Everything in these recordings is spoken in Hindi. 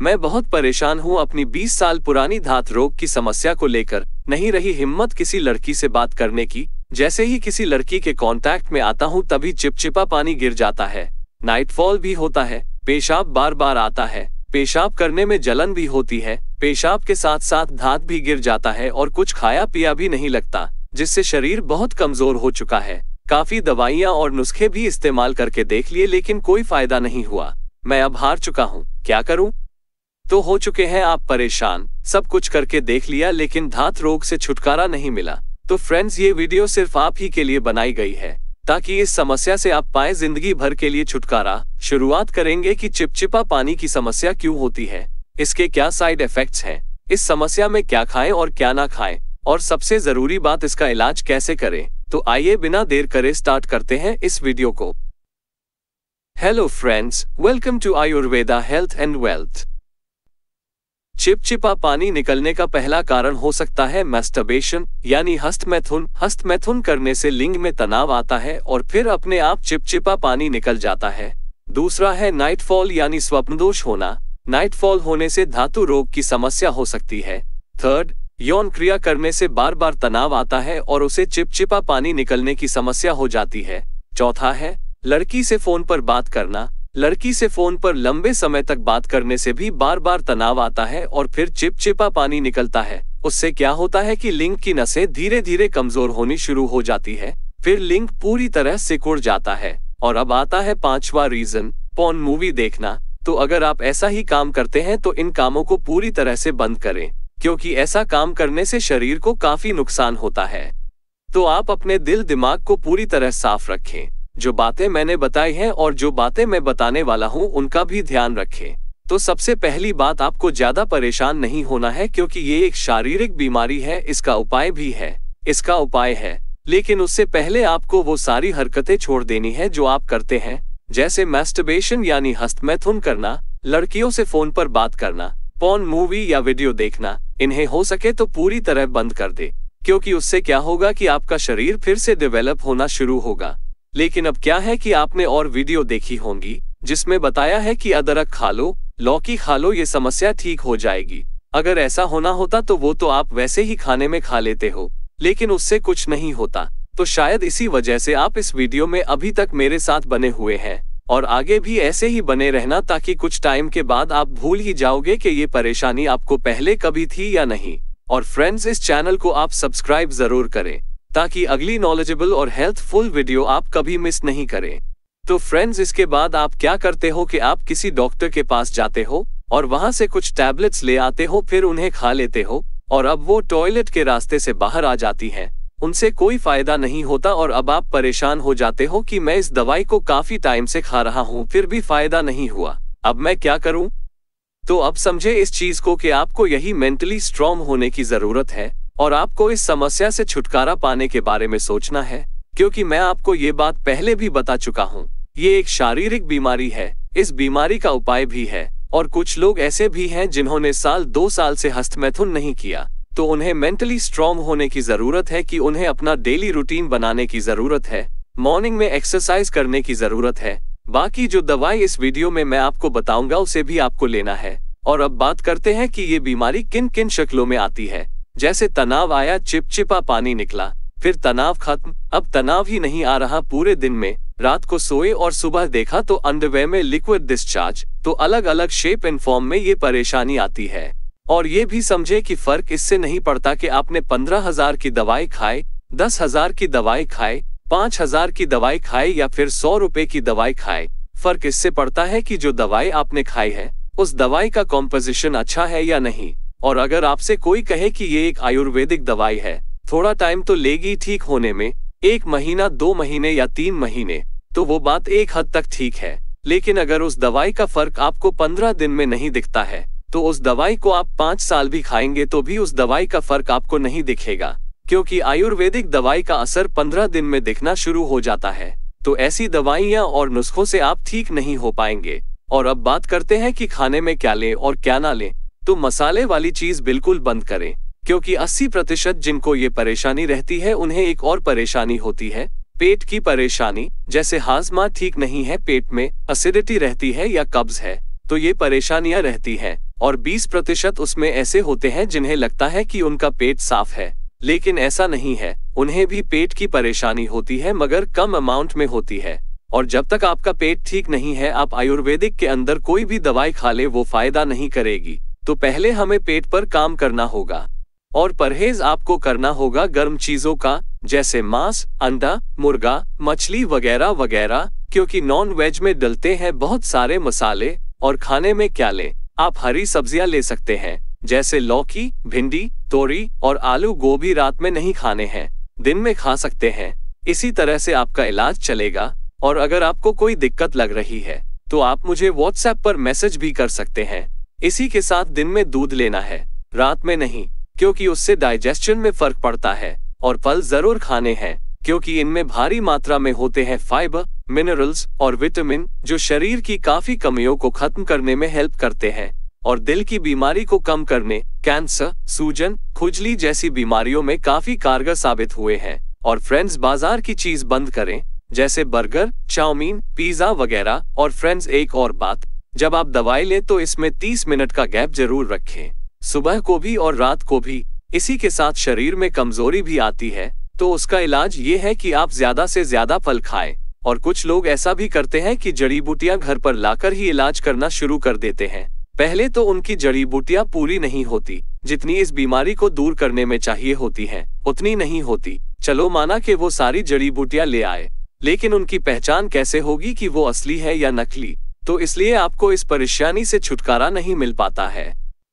मैं बहुत परेशान हूँ अपनी 20 साल पुरानी धात रोग की समस्या को लेकर नहीं रही हिम्मत किसी लड़की से बात करने की जैसे ही किसी लड़की के कांटेक्ट में आता हूँ तभी चिपचिपा पानी गिर जाता है नाइटफॉल भी होता है पेशाब बार बार आता है पेशाब करने में जलन भी होती है पेशाब के साथ साथ धात भी गिर जाता है और कुछ खाया पिया भी नहीं लगता जिससे शरीर बहुत कमजोर हो चुका है काफी दवाइयाँ और नुस्खे भी इस्तेमाल करके देख लिए लेकिन कोई फायदा नहीं हुआ मैं अब हार चुका हूँ क्या करूँ तो हो चुके हैं आप परेशान सब कुछ करके देख लिया लेकिन धात रोग से छुटकारा नहीं मिला तो फ्रेंड्स ये वीडियो सिर्फ आप ही के लिए बनाई गई है ताकि इस समस्या से आप पाए जिंदगी भर के लिए छुटकारा शुरुआत करेंगे कि चिपचिपा पानी की समस्या क्यों होती है इसके क्या साइड इफेक्ट्स हैं इस समस्या में क्या खाएं और क्या ना खाएं और सबसे जरूरी बात इसका इलाज कैसे करें तो आइए बिना देर करे स्टार्ट करते हैं इस वीडियो को hello friends welcome to Ayurveda health and wealth चिपचिपा पानी निकलने का पहला कारण हो सकता है मैस्टर्बेशन यानी हस्तमैथुन हस्तमैथुन करने से लिंग में तनाव आता है और फिर अपने आप चिपचिपा पानी निकल जाता है दूसरा है नाइटफॉल यानी स्वप्नदोष होना नाइटफॉल होने से धातु रोग की समस्या हो सकती है थर्ड यौन क्रिया करने से बार बार तनाव आता है और उसे चिपचिपा पानी निकलने की समस्या हो जाती है चौथा है लड़की से फोन पर बात करना लड़की से फोन पर लंबे समय तक बात करने से भी बार बार तनाव आता है और फिर चिपचिपा पानी निकलता है उससे क्या होता है कि लिंग की नसें धीरे धीरे कमजोर होनी शुरू हो जाती है फिर लिंग पूरी तरह सिकुड़ जाता है और अब आता है पांचवा रीजन पॉन मूवी देखना तो अगर आप ऐसा ही काम करते हैं तो इन कामों को पूरी तरह से बंद करें क्योंकि ऐसा काम करने से शरीर को काफी नुकसान होता है तो आप अपने दिल दिमाग को पूरी तरह साफ रखें जो बातें मैंने बताई हैं और जो बातें मैं बताने वाला हूँ उनका भी ध्यान रखें तो सबसे पहली बात आपको ज्यादा परेशान नहीं होना है क्योंकि ये एक शारीरिक बीमारी है इसका उपाय भी है इसका उपाय है लेकिन उससे पहले आपको वो सारी हरकतें छोड़ देनी है जो आप करते हैं जैसे मैस्टबेशन यानी हस्तमैथुन करना लड़कियों से फोन पर बात करना पॉन मूवी या वीडियो देखना इन्हें हो सके तो पूरी तरह बंद कर दे क्योंकि उससे क्या होगा कि आपका शरीर फिर से डेवलप होना शुरू होगा लेकिन अब क्या है कि आपने और वीडियो देखी होंगी जिसमें बताया है कि अदरक खा लो लौकी खा लो ये समस्या ठीक हो जाएगी अगर ऐसा होना होता तो वो तो आप वैसे ही खाने में खा लेते हो लेकिन उससे कुछ नहीं होता तो शायद इसी वजह से आप इस वीडियो में अभी तक मेरे साथ बने हुए हैं और आगे भी ऐसे ही बने रहना ताकि कुछ टाइम के बाद आप भूल ही जाओगे कि ये परेशानी आपको पहले कभी थी या नहीं और फ्रेंड्स इस चैनल को आप सब्सक्राइब जरूर करें ताकि अगली नॉलेजेबल और हेल्थफुल वीडियो आप कभी मिस नहीं करें तो फ्रेंड्स इसके बाद आप क्या करते हो कि आप किसी डॉक्टर के पास जाते हो और वहां से कुछ टैबलेट्स ले आते हो फिर उन्हें खा लेते हो और अब वो टॉयलेट के रास्ते से बाहर आ जाती हैं उनसे कोई फायदा नहीं होता और अब आप परेशान हो जाते हो कि मैं इस दवाई को काफी टाइम से खा रहा हूँ फिर भी फायदा नहीं हुआ अब मैं क्या करूँ तो अब समझे इस चीज को कि आपको यही मेंटली स्ट्रांग होने की जरूरत है और आपको इस समस्या से छुटकारा पाने के बारे में सोचना है क्योंकि मैं आपको ये बात पहले भी बता चुका हूँ ये एक शारीरिक बीमारी है इस बीमारी का उपाय भी है और कुछ लोग ऐसे भी हैं जिन्होंने साल दो साल से हस्तमैथुन नहीं किया तो उन्हें मेंटली स्ट्रांग होने की जरूरत है कि उन्हें अपना डेली रूटीन बनाने की जरूरत है मॉर्निंग में एक्सरसाइज करने की जरूरत है बाकी जो दवाई इस वीडियो में मैं आपको बताऊंगा उसे भी आपको लेना है और अब बात करते हैं कि ये बीमारी किन किन शक्लों में आती है जैसे तनाव आया चिपचिपा पानी निकला फिर तनाव खत्म अब तनाव ही नहीं आ रहा पूरे दिन में रात को सोए और सुबह देखा तो अंडरवे में लिक्विड डिस्चार्ज तो अलग अलग शेप एंड फॉर्म में ये परेशानी आती है और ये भी समझे कि फर्क इससे नहीं पड़ता कि आपने पंद्रह हजार की दवाई खाए दस हजार की दवाई खाए पाँच हजार की दवाई खाए या फिर सौ रुपए की दवाई खाए फर्क इससे पड़ता है कि जो दवाई आपने खाई है उस दवाई का कॉम्पोजिशन अच्छा है या नहीं और अगर आपसे कोई कहे कि ये एक आयुर्वेदिक दवाई है थोड़ा टाइम तो लेगी ठीक होने में एक महीना दो महीने या तीन महीने तो वो बात एक हद तक ठीक है लेकिन अगर उस दवाई का फर्क आपको पंद्रह दिन में नहीं दिखता है तो उस दवाई को आप पाँच साल भी खाएंगे तो भी उस दवाई का फर्क आपको नहीं दिखेगा क्योंकि आयुर्वेदिक दवाई का असर पंद्रह दिन में दिखना शुरू हो जाता है तो ऐसी दवाइयाँ और नुस्खों से आप ठीक नहीं हो पाएंगे और अब बात करते हैं कि खाने में क्या लें और क्या ना लें तो मसाले वाली चीज बिल्कुल बंद करें क्योंकि 80 प्रतिशत जिनको ये परेशानी रहती है उन्हें एक और परेशानी होती है पेट की परेशानी जैसे हाजमा ठीक नहीं है पेट में असिडिटी रहती है या कब्ज है तो ये परेशानियां रहती हैं और 20 प्रतिशत उसमें ऐसे होते हैं जिन्हें लगता है कि उनका पेट साफ है लेकिन ऐसा नहीं है उन्हें भी पेट की परेशानी होती है मगर कम अमाउंट में होती है और जब तक आपका पेट ठीक नहीं है आप आयुर्वेदिक के अंदर कोई भी दवाई खा ले वो फायदा नहीं करेगी तो पहले हमें पेट पर काम करना होगा और परहेज आपको करना होगा गर्म चीजों का जैसे मांस अंडा मुर्गा मछली वगैरह वगैरह क्योंकि नॉन वेज में डलते हैं बहुत सारे मसाले और खाने में क्या लें आप हरी सब्जियां ले सकते हैं जैसे लौकी भिंडी तोरी और आलू गोभी रात में नहीं खाने हैं दिन में खा सकते हैं इसी तरह से आपका इलाज चलेगा और अगर आपको कोई दिक्कत लग रही है तो आप मुझे व्हाट्सएप पर मैसेज भी कर सकते हैं इसी के साथ दिन में दूध लेना है रात में नहीं क्योंकि उससे डाइजेशन में फर्क पड़ता है और फल जरूर खाने हैं क्योंकि इनमें भारी मात्रा में होते हैं फाइबर मिनरल्स और विटामिन जो शरीर की काफी कमियों को खत्म करने में हेल्प करते हैं और दिल की बीमारी को कम करने कैंसर सूजन खुजली जैसी बीमारियों में काफी कारगर साबित हुए हैं और फ्रेंड्स बाजार की चीज बंद करें जैसे बर्गर चाउमीन पिज्जा वगैरह और फ्रेंड्स एक और बात जब आप दवाई लें तो इसमें 30 मिनट का गैप जरूर रखें सुबह को भी और रात को भी इसी के साथ शरीर में कमजोरी भी आती है तो उसका इलाज ये है कि आप ज्यादा से ज्यादा फल खाएं और कुछ लोग ऐसा भी करते हैं कि जड़ी बूटियां घर पर लाकर ही इलाज करना शुरू कर देते हैं पहले तो उनकी जड़ी बूटियां पूरी नहीं होती जितनी इस बीमारी को दूर करने में चाहिए होती है उतनी नहीं होती चलो माना कि वो सारी जड़ी बूटियां ले आए लेकिन उनकी पहचान कैसे होगी कि वो असली है या नकली तो इसलिए आपको इस परेशानी से छुटकारा नहीं मिल पाता है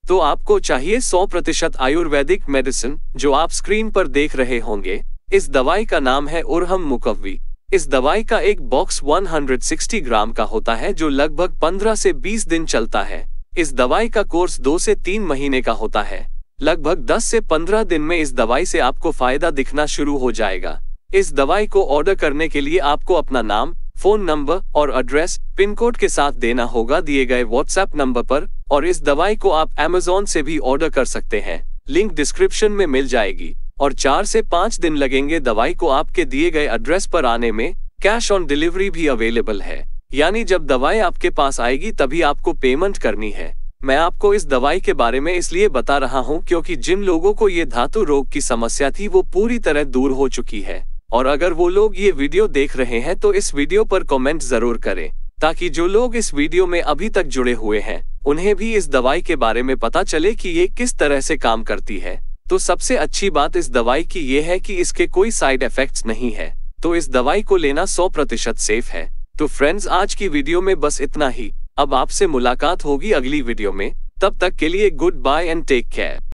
तो आपको चाहिए 100 प्रतिशत आयुर्वेदिक मेडिसिन जो आप स्क्रीन पर देख रहे होंगे इस दवाई का नाम है उरहम मुकवी इस दवाई का एक बॉक्स 160 ग्राम का होता है जो लगभग 15 से 20 दिन चलता है इस दवाई का कोर्स दो से तीन महीने का होता है लगभग 10 से 15 दिन में इस दवाई से आपको फायदा दिखना शुरू हो जाएगा इस दवाई को ऑर्डर करने के लिए आपको अपना नाम फोन नंबर और एड्रेस पिन कोड के साथ देना होगा दिए गए व्हाट्सएप नंबर पर और इस दवाई को आप एमेजोन से भी ऑर्डर कर सकते हैं लिंक डिस्क्रिप्शन में मिल जाएगी और चार से पाँच दिन लगेंगे दवाई को आपके दिए गए एड्रेस पर आने में कैश ऑन डिलीवरी भी अवेलेबल है यानी जब दवाई आपके पास आएगी तभी आपको पेमेंट करनी है मैं आपको इस दवाई के बारे में इसलिए बता रहा हूँ क्योंकि जिन लोगों को ये धातु रोग की समस्या थी वो पूरी तरह दूर हो चुकी है और अगर वो लोग ये वीडियो देख रहे हैं तो इस वीडियो पर कमेंट जरूर करें ताकि जो लोग इस वीडियो में अभी तक जुड़े हुए हैं उन्हें भी इस दवाई के बारे में पता चले कि ये किस तरह से काम करती है तो सबसे अच्छी बात इस दवाई की ये है कि इसके कोई साइड इफेक्ट्स नहीं है तो इस दवाई को लेना सौ प्रतिशत सेफ है तो फ्रेंड्स आज की वीडियो में बस इतना ही अब आपसे मुलाकात होगी अगली वीडियो में तब तक के लिए goodbye and take care